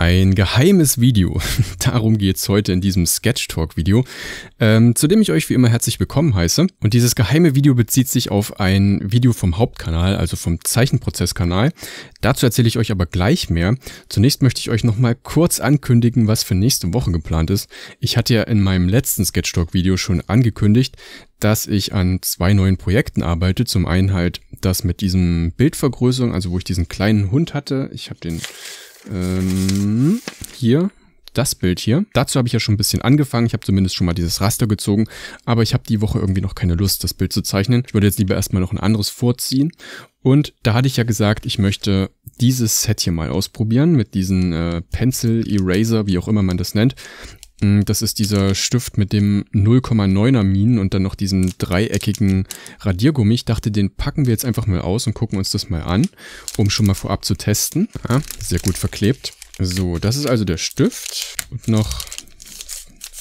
ein geheimes Video. Darum geht es heute in diesem Sketch Talk Video, ähm, zu dem ich euch wie immer herzlich willkommen heiße. Und dieses geheime Video bezieht sich auf ein Video vom Hauptkanal, also vom Zeichenprozesskanal. Dazu erzähle ich euch aber gleich mehr. Zunächst möchte ich euch nochmal kurz ankündigen, was für nächste Woche geplant ist. Ich hatte ja in meinem letzten Sketch Talk Video schon angekündigt, dass ich an zwei neuen Projekten arbeite. Zum einen halt das mit diesem Bildvergrößerung, also wo ich diesen kleinen Hund hatte. Ich habe den ähm, hier, das Bild hier. Dazu habe ich ja schon ein bisschen angefangen. Ich habe zumindest schon mal dieses Raster gezogen. Aber ich habe die Woche irgendwie noch keine Lust, das Bild zu zeichnen. Ich würde jetzt lieber erstmal noch ein anderes vorziehen. Und da hatte ich ja gesagt, ich möchte dieses Set hier mal ausprobieren mit diesen äh, Pencil Eraser, wie auch immer man das nennt. Hm, das ist dieser Stift mit dem 0,9er Minen und dann noch diesem dreieckigen Radiergummi. Ich dachte, den packen wir jetzt einfach mal aus und gucken uns das mal an, um schon mal vorab zu testen. Ah, sehr gut verklebt. So, das ist also der Stift und noch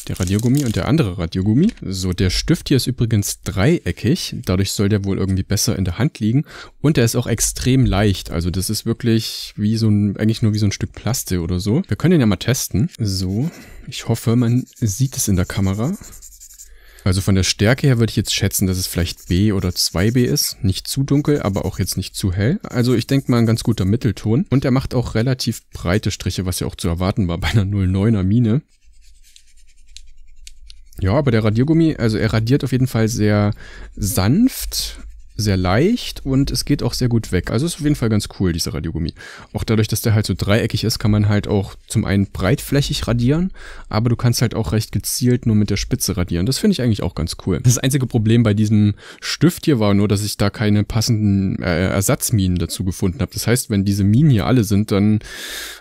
der Radiogummi und der andere Radiogummi. So, der Stift hier ist übrigens dreieckig. Dadurch soll der wohl irgendwie besser in der Hand liegen. Und der ist auch extrem leicht. Also das ist wirklich wie so ein, eigentlich nur wie so ein Stück Plaste oder so. Wir können den ja mal testen. So, ich hoffe, man sieht es in der Kamera. Also von der Stärke her würde ich jetzt schätzen, dass es vielleicht B oder 2B ist. Nicht zu dunkel, aber auch jetzt nicht zu hell. Also ich denke mal ein ganz guter Mittelton. Und er macht auch relativ breite Striche, was ja auch zu erwarten war bei einer 09er Mine. Ja, aber der Radiergummi, also er radiert auf jeden Fall sehr sanft sehr leicht und es geht auch sehr gut weg. Also ist auf jeden Fall ganz cool, dieser Radiogummi. Auch dadurch, dass der halt so dreieckig ist, kann man halt auch zum einen breitflächig radieren, aber du kannst halt auch recht gezielt nur mit der Spitze radieren. Das finde ich eigentlich auch ganz cool. Das einzige Problem bei diesem Stift hier war nur, dass ich da keine passenden äh, Ersatzminen dazu gefunden habe. Das heißt, wenn diese Minen hier alle sind, dann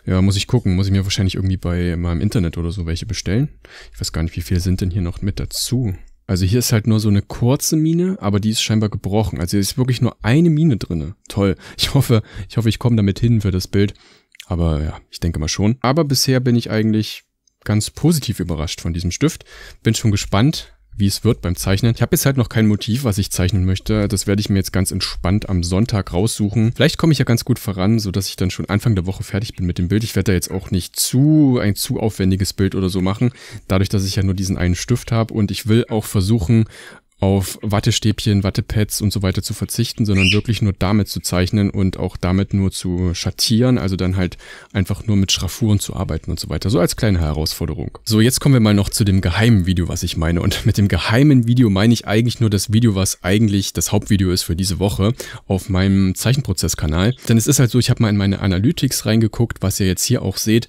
ja, muss ich gucken. Muss ich mir wahrscheinlich irgendwie bei meinem Internet oder so welche bestellen. Ich weiß gar nicht, wie viel sind denn hier noch mit dazu. Also hier ist halt nur so eine kurze Mine, aber die ist scheinbar gebrochen. Also hier ist wirklich nur eine Mine drinne. Toll. Ich hoffe, ich hoffe, ich komme damit hin für das Bild. Aber ja, ich denke mal schon. Aber bisher bin ich eigentlich ganz positiv überrascht von diesem Stift. Bin schon gespannt, wie es wird beim Zeichnen. Ich habe jetzt halt noch kein Motiv, was ich zeichnen möchte. Das werde ich mir jetzt ganz entspannt am Sonntag raussuchen. Vielleicht komme ich ja ganz gut voran, sodass ich dann schon Anfang der Woche fertig bin mit dem Bild. Ich werde da jetzt auch nicht zu ein zu aufwendiges Bild oder so machen, dadurch, dass ich ja nur diesen einen Stift habe und ich will auch versuchen, auf Wattestäbchen, Wattepads und so weiter zu verzichten, sondern wirklich nur damit zu zeichnen und auch damit nur zu schattieren, also dann halt einfach nur mit Schraffuren zu arbeiten und so weiter. So als kleine Herausforderung. So, jetzt kommen wir mal noch zu dem geheimen Video, was ich meine. Und mit dem geheimen Video meine ich eigentlich nur das Video, was eigentlich das Hauptvideo ist für diese Woche auf meinem Zeichenprozesskanal. Denn es ist halt so, ich habe mal in meine Analytics reingeguckt, was ihr jetzt hier auch seht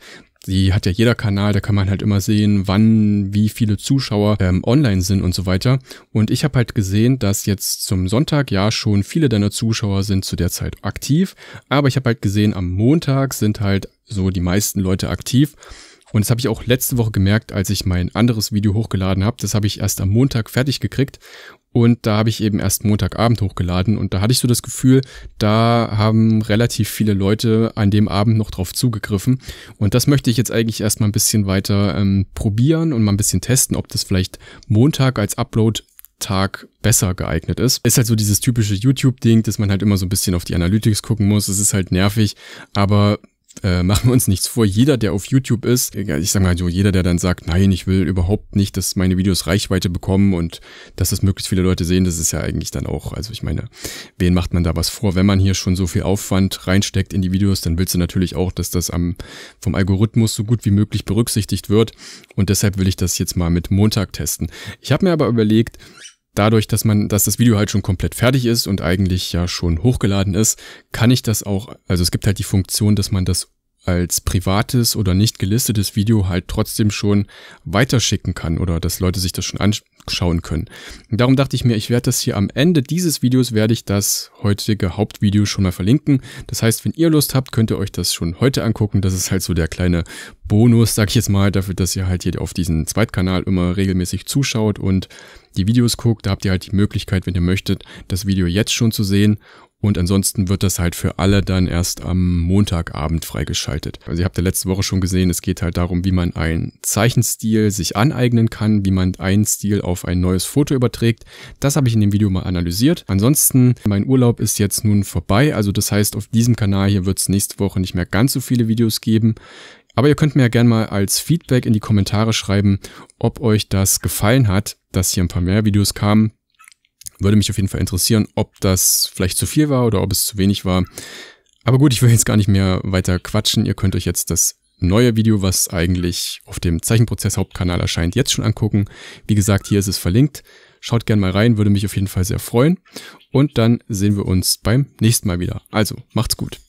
die hat ja jeder Kanal, da kann man halt immer sehen, wann, wie viele Zuschauer ähm, online sind und so weiter. Und ich habe halt gesehen, dass jetzt zum Sonntag ja schon viele deiner Zuschauer sind zu der Zeit aktiv, aber ich habe halt gesehen, am Montag sind halt so die meisten Leute aktiv. Und das habe ich auch letzte Woche gemerkt, als ich mein anderes Video hochgeladen habe. Das habe ich erst am Montag fertig gekriegt. Und da habe ich eben erst Montagabend hochgeladen und da hatte ich so das Gefühl, da haben relativ viele Leute an dem Abend noch drauf zugegriffen. Und das möchte ich jetzt eigentlich erstmal ein bisschen weiter ähm, probieren und mal ein bisschen testen, ob das vielleicht Montag als Upload Tag besser geeignet ist. Ist halt so dieses typische YouTube-Ding, dass man halt immer so ein bisschen auf die Analytics gucken muss. Es ist halt nervig, aber äh, machen wir uns nichts vor, jeder, der auf YouTube ist, ich sag mal so, jeder, der dann sagt, nein, ich will überhaupt nicht, dass meine Videos Reichweite bekommen und dass das möglichst viele Leute sehen, das ist ja eigentlich dann auch, also ich meine, wen macht man da was vor? Wenn man hier schon so viel Aufwand reinsteckt in die Videos, dann willst du natürlich auch, dass das am, vom Algorithmus so gut wie möglich berücksichtigt wird und deshalb will ich das jetzt mal mit Montag testen. Ich habe mir aber überlegt, dadurch, dass man, dass das Video halt schon komplett fertig ist und eigentlich ja schon hochgeladen ist, kann ich das auch, also es gibt halt die Funktion, dass man das als privates oder nicht gelistetes Video halt trotzdem schon weiterschicken kann oder dass Leute sich das schon anschauen können. Und darum dachte ich mir, ich werde das hier am Ende dieses Videos, werde ich das heutige Hauptvideo schon mal verlinken. Das heißt, wenn ihr Lust habt, könnt ihr euch das schon heute angucken. Das ist halt so der kleine Bonus, sag ich jetzt mal, dafür, dass ihr halt hier auf diesen Zweitkanal immer regelmäßig zuschaut und die Videos guckt. Da habt ihr halt die Möglichkeit, wenn ihr möchtet, das Video jetzt schon zu sehen und ansonsten wird das halt für alle dann erst am Montagabend freigeschaltet. Also ihr habt ja letzte Woche schon gesehen, es geht halt darum, wie man einen Zeichenstil sich aneignen kann, wie man einen Stil auf ein neues Foto überträgt. Das habe ich in dem Video mal analysiert. Ansonsten, mein Urlaub ist jetzt nun vorbei. Also das heißt, auf diesem Kanal hier wird es nächste Woche nicht mehr ganz so viele Videos geben. Aber ihr könnt mir ja gerne mal als Feedback in die Kommentare schreiben, ob euch das gefallen hat, dass hier ein paar mehr Videos kamen würde mich auf jeden Fall interessieren, ob das vielleicht zu viel war oder ob es zu wenig war. Aber gut, ich will jetzt gar nicht mehr weiter quatschen. Ihr könnt euch jetzt das neue Video, was eigentlich auf dem Zeichenprozess Hauptkanal erscheint, jetzt schon angucken. Wie gesagt, hier ist es verlinkt. Schaut gerne mal rein, würde mich auf jeden Fall sehr freuen. Und dann sehen wir uns beim nächsten Mal wieder. Also, macht's gut.